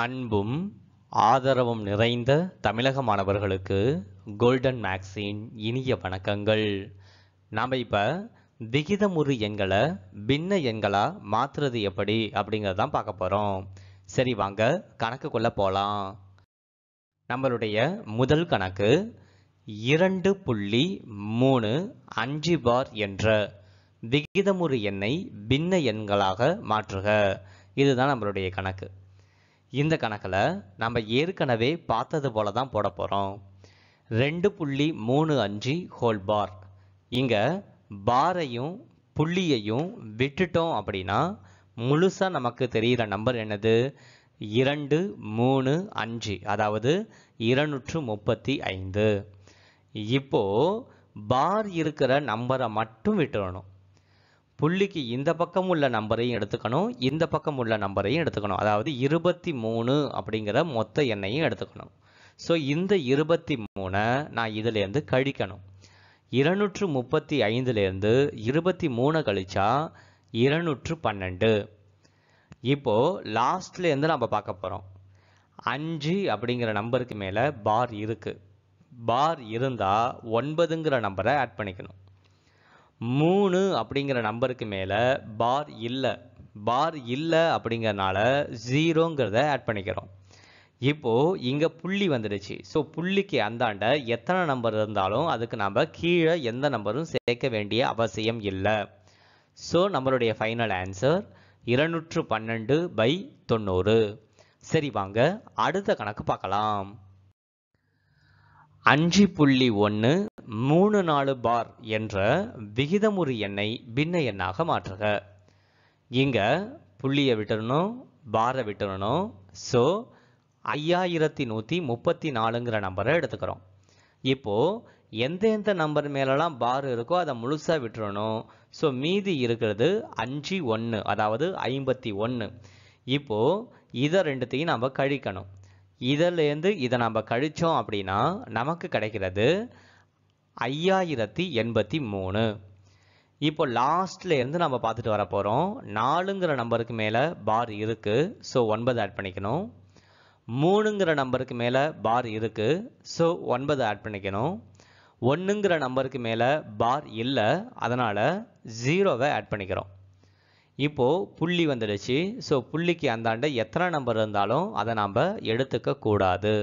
அன்பும் ஆதரவும் நிறைந்த தமிழக மாணவர்களுக்கு கோல்டன் மேக்ஸின் இனிய வணக்கங்கள் நாம் இப்போ விகிதமுறு எண்களை பின்ன எண்களாக மாற்றுறது எப்படி அப்படிங்கிறதான் பார்க்க போகிறோம் சரி வாங்க கணக்குக்குள்ளே போகலாம் நம்மளுடைய முதல் கணக்கு இரண்டு புள்ளி மூணு அஞ்சு பார் என்ற விகிதமுறு எண்ணை பின்ன எண்களாக மாற்றுக இதுதான் நம்மளுடைய கணக்கு இந்த கணக்கில் நம்ம ஏற்கனவே பார்த்தது போல தான் போட போகிறோம் ரெண்டு புள்ளி மூணு அஞ்சு ஹோல் பார் இங்கே பாரையும் புள்ளியையும் விட்டுட்டோம் அப்படின்னா முழுசாக நமக்கு தெரிகிற நம்பர் என்னது இரண்டு மூணு அஞ்சு அதாவது இருநூற்று முப்பத்தி ஐந்து இப்போது பார் இருக்கிற நம்பரை மட்டும் விட்டுறணும் புள்ளிக்கு இந்த பக்கம் உள்ள நம்பரையும் எடுத்துக்கணும் இந்த பக்கம் உள்ள நம்பரையும் எடுத்துக்கணும் அதாவது இருபத்தி மூணு அப்படிங்கிற மொத்த எண்ணையும் எடுத்துக்கணும் ஸோ இந்த இருபத்தி மூணை நான் இதுலேருந்து கழிக்கணும் இருநூற்று முப்பத்தி ஐந்துலேருந்து இருபத்தி மூணு கழிச்சா இருநூற்று பன்னெண்டு இப்போது லாஸ்ட்லேருந்து நம்ம பார்க்க போகிறோம் அஞ்சு அப்படிங்கிற நம்பருக்கு மேலே பார் இருக்குது பார் இருந்தால் ஒன்பதுங்கிற நம்பரை ஆட் பண்ணிக்கணும் மூணு அப்படிங்கிற நம்பருக்கு மேலே பார் இல்லை பார் இல்லை அப்படிங்கிறனால ஜீரோங்கிறத ஆட் பண்ணிக்கிறோம் இப்போது இங்கே புள்ளி வந்துடுச்சு ஸோ புள்ளிக்கு அந்தாண்ட எத்தனை நம்பர் இருந்தாலும் அதுக்கு நாம் கீழே எந்த நம்பரும் சேர்க்க வேண்டிய அவசியம் இல்லை ஸோ நம்மளுடைய ஃபைனல் ஆன்சர் இருநூற்று பன்னெண்டு பை தொண்ணூறு சரி வாங்க அடுத்த கணக்கு பார்க்கலாம் அஞ்சு புள்ளி ஒன்று மூணு நாலு பார் என்ற விகிதமுறு எண்ணை பின்ன எண்ணாக மாற்றுக இங்கே புள்ளியை விட்டுறணும் பாரை விட்டுறணும் ஸோ ஐயாயிரத்தி நூற்றி முப்பத்தி நாலுங்கிற நம்பரை எடுத்துக்கிறோம் இப்போது எந்த எந்த நம்பர் மேலெல்லாம் பார் இருக்கோ அதை முழுசாக விட்டுறணும் ஸோ மீதி இருக்கிறது அஞ்சு ஒன்று அதாவது ஐம்பத்தி ஒன்று இப்போது இதை ரெண்டுத்தையும் நம்ம கழிக்கணும் இதிலேருந்து இதை நம்ம கழித்தோம் அப்படின்னா நமக்கு கிடைக்கிறது ஐயாயிரத்தி எண்பத்தி மூணு இப்போ லாஸ்ட்ல இருந்து நம்ம பார்த்துட்டு வர போகிறோம் நாலுங்கிற நம்பருக்கு மேலே பார் இருக்குது ஸோ ஒன்பது ஆட் பண்ணிக்கணும் மூணுங்கிற நம்பருக்கு மேலே பார் இருக்குது ஸோ ஒன்பது ஆட் பண்ணிக்கணும் ஒன்றுங்கிற நம்பருக்கு மேலே பார் இல்லை அதனால் ஜீரோவை ஆட் பண்ணிக்கிறோம் இப்போது புள்ளி வந்துடுச்சு ஸோ புள்ளிக்கு அந்தாண்ட எத்தனை நம்பர் இருந்தாலும் அதை நாம் எடுத்துக்க கூடாது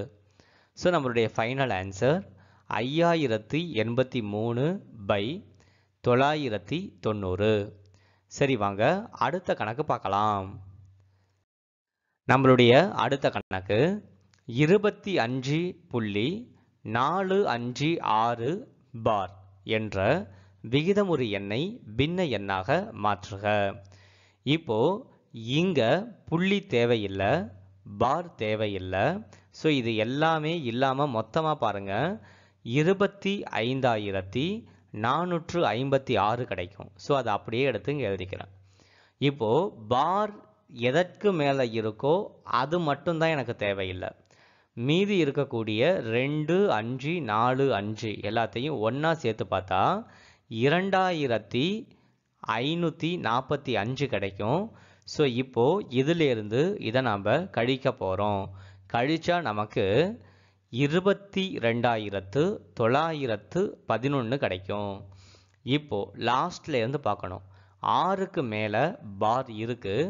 ஸோ நம்மளுடைய ஃபைனல் ஆன்சர் ஐயாயிரத்தி எண்பத்தி மூணு பை தொள்ளாயிரத்தி தொண்ணூறு சரி வாங்க அடுத்த கணக்கு பார்க்கலாம் நம்மளுடைய அடுத்த கணக்கு இருபத்தி அஞ்சு புள்ளி நாலு அஞ்சு ஆறு பார் என்ற விகிதமுறு எண்ணை பின்ன எண்ணாக மாற்றுக இப்போ இங்க புள்ளி தேவையில்லை பார் தேவையில்லை ஸோ இது எல்லாமே இல்லாமல் மொத்தமாக பாருங்கள் இருபத்தி ஐந்தாயிரத்தி நானூற்று ஐம்பத்தி ஆறு கிடைக்கும் ஸோ அதை அப்படியே எடுத்து இங்கே எழுதிக்கிறேன் இப்போது பார் எதற்கு மேலே இருக்கோ அது மட்டும்தான் எனக்கு தேவையில்லை மீதி இருக்கக்கூடிய ரெண்டு அஞ்சு நாலு அஞ்சு எல்லாத்தையும் ஒன்றா சேர்த்து பார்த்தா இரண்டாயிரத்தி ஐநூற்றி நாற்பத்தி அஞ்சு கிடைக்கும் ஸோ இப்போது இதிலேருந்து இதை நாம் கழிக்க போகிறோம் கழித்தா நமக்கு இருபத்தி ரெண்டாயிரத்து தொள்ளாயிரத்து பதினொன்று கிடைக்கும் இப்போது லாஸ்டில் இருந்து பார்க்கணும் ஆறுக்கு மேலே பார் இருக்குது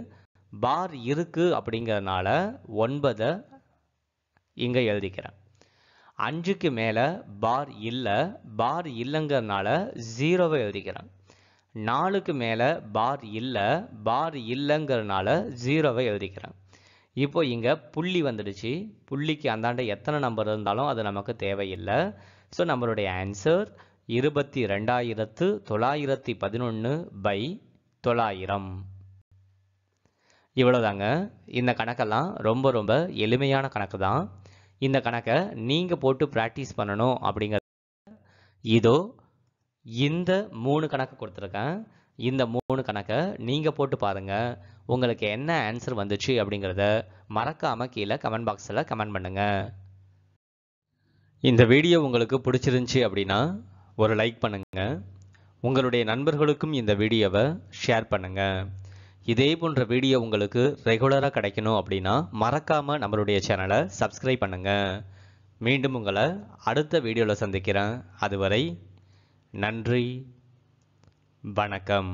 பார் இருக்குது அப்படிங்கிறதுனால ஒன்பதை இங்கே எழுதிக்கிறேன் அஞ்சுக்கு மேலே பார் இல்லை பார் இல்லைங்கிறதுனால ஜீரோவை எழுதிக்கிறேன் நாலுக்கு மேலே பார் இல்லை பார் இல்லைங்கிறதுனால ஜீரோவை எழுதிக்கிறேன் இப்போ இங்கே புள்ளி வந்துடுச்சு புள்ளிக்கு அந்தாண்ட எத்தனை நம்பர் இருந்தாலும் அது நமக்கு தேவையில்லை ஸோ நம்மளுடைய ஆன்சர் இருபத்தி ரெண்டாயிரத்து தொள்ளாயிரத்தி பதினொன்று பை தொள்ளாயிரம் இவ்வளோதாங்க இந்த கணக்கெல்லாம் ரொம்ப ரொம்ப எளிமையான கணக்கு தான் இந்த கணக்கை நீங்கள் போட்டு ப்ராக்டிஸ் பண்ணணும் அப்படிங்கிறது இதோ இந்த மூணு கணக்கு கொடுத்துருக்கேன் இந்த மூணு கணக்கை நீங்கள் போட்டு பாருங்கள் உங்களுக்கு என்ன ஆன்சர் வந்துச்சு அப்படிங்கிறத மறக்காமல் கீழே கமெண்ட் பாக்ஸில் கமெண்ட் பண்ணுங்கள் இந்த வீடியோ உங்களுக்கு பிடிச்சிருந்துச்சி அப்படின்னா ஒரு லைக் பண்ணுங்கள் உங்களுடைய நண்பர்களுக்கும் இந்த வீடியோவை ஷேர் பண்ணுங்கள் இதே போன்ற வீடியோ உங்களுக்கு ரெகுலராக கிடைக்கணும் அப்படின்னா மறக்காமல் நம்மளுடைய சேனலை சப்ஸ்கிரைப் பண்ணுங்கள் மீண்டும் உங்களை அடுத்த வீடியோவில் சந்திக்கிறேன் அதுவரை நன்றி வணக்கம்